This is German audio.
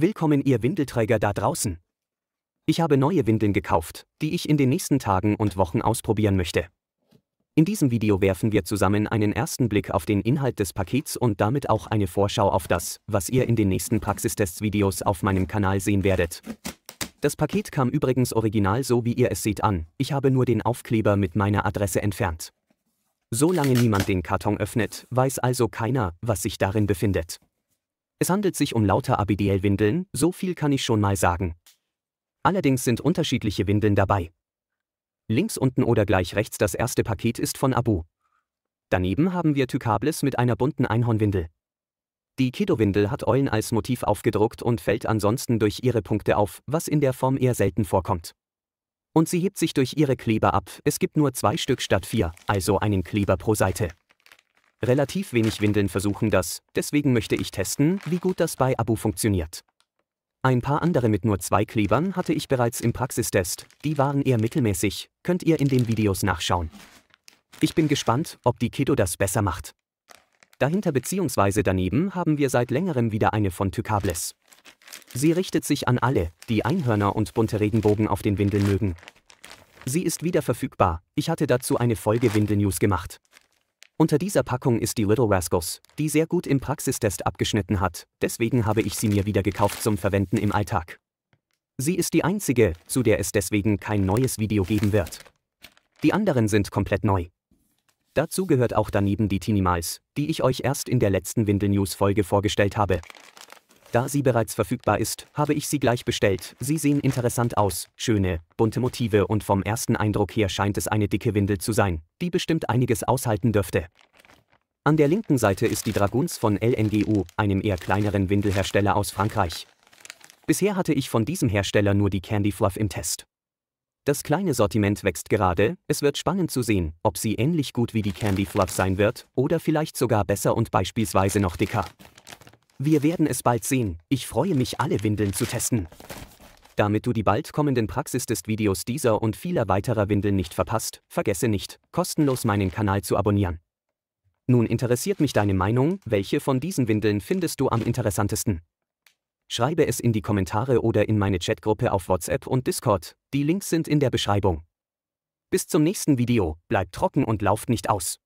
Willkommen ihr Windelträger da draußen. Ich habe neue Windeln gekauft, die ich in den nächsten Tagen und Wochen ausprobieren möchte. In diesem Video werfen wir zusammen einen ersten Blick auf den Inhalt des Pakets und damit auch eine Vorschau auf das, was ihr in den nächsten Praxistests-Videos auf meinem Kanal sehen werdet. Das Paket kam übrigens original so wie ihr es seht an, ich habe nur den Aufkleber mit meiner Adresse entfernt. Solange niemand den Karton öffnet, weiß also keiner, was sich darin befindet. Es handelt sich um lauter ABDL-Windeln, so viel kann ich schon mal sagen. Allerdings sind unterschiedliche Windeln dabei. Links unten oder gleich rechts das erste Paket ist von Abu. Daneben haben wir Tykables mit einer bunten Einhornwindel. Die Kedo-Windel hat Eulen als Motiv aufgedruckt und fällt ansonsten durch ihre Punkte auf, was in der Form eher selten vorkommt. Und sie hebt sich durch ihre Kleber ab, es gibt nur zwei Stück statt vier, also einen Kleber pro Seite. Relativ wenig Windeln versuchen das, deswegen möchte ich testen, wie gut das bei Abu funktioniert. Ein paar andere mit nur zwei Klebern hatte ich bereits im Praxistest, die waren eher mittelmäßig, könnt ihr in den Videos nachschauen. Ich bin gespannt, ob die Keto das besser macht. Dahinter bzw. daneben haben wir seit längerem wieder eine von Tycables. Sie richtet sich an alle, die Einhörner und bunte Regenbogen auf den Windeln mögen. Sie ist wieder verfügbar, ich hatte dazu eine Folge Windelnews gemacht. Unter dieser Packung ist die Little Rascals, die sehr gut im Praxistest abgeschnitten hat, deswegen habe ich sie mir wieder gekauft zum Verwenden im Alltag. Sie ist die einzige, zu der es deswegen kein neues Video geben wird. Die anderen sind komplett neu. Dazu gehört auch daneben die Tinimals, die ich euch erst in der letzten Windel-News-Folge vorgestellt habe. Da sie bereits verfügbar ist, habe ich sie gleich bestellt. Sie sehen interessant aus, schöne, bunte Motive und vom ersten Eindruck her scheint es eine dicke Windel zu sein, die bestimmt einiges aushalten dürfte. An der linken Seite ist die Draguns von LNGU, einem eher kleineren Windelhersteller aus Frankreich. Bisher hatte ich von diesem Hersteller nur die Candy Fluff im Test. Das kleine Sortiment wächst gerade, es wird spannend zu sehen, ob sie ähnlich gut wie die Candy Fluff sein wird oder vielleicht sogar besser und beispielsweise noch dicker. Wir werden es bald sehen. Ich freue mich, alle Windeln zu testen. Damit du die bald kommenden Praxistest-Videos dieser und vieler weiterer Windeln nicht verpasst, vergesse nicht, kostenlos meinen Kanal zu abonnieren. Nun interessiert mich deine Meinung, welche von diesen Windeln findest du am interessantesten? Schreibe es in die Kommentare oder in meine Chatgruppe auf WhatsApp und Discord, die Links sind in der Beschreibung. Bis zum nächsten Video, bleib trocken und lauft nicht aus.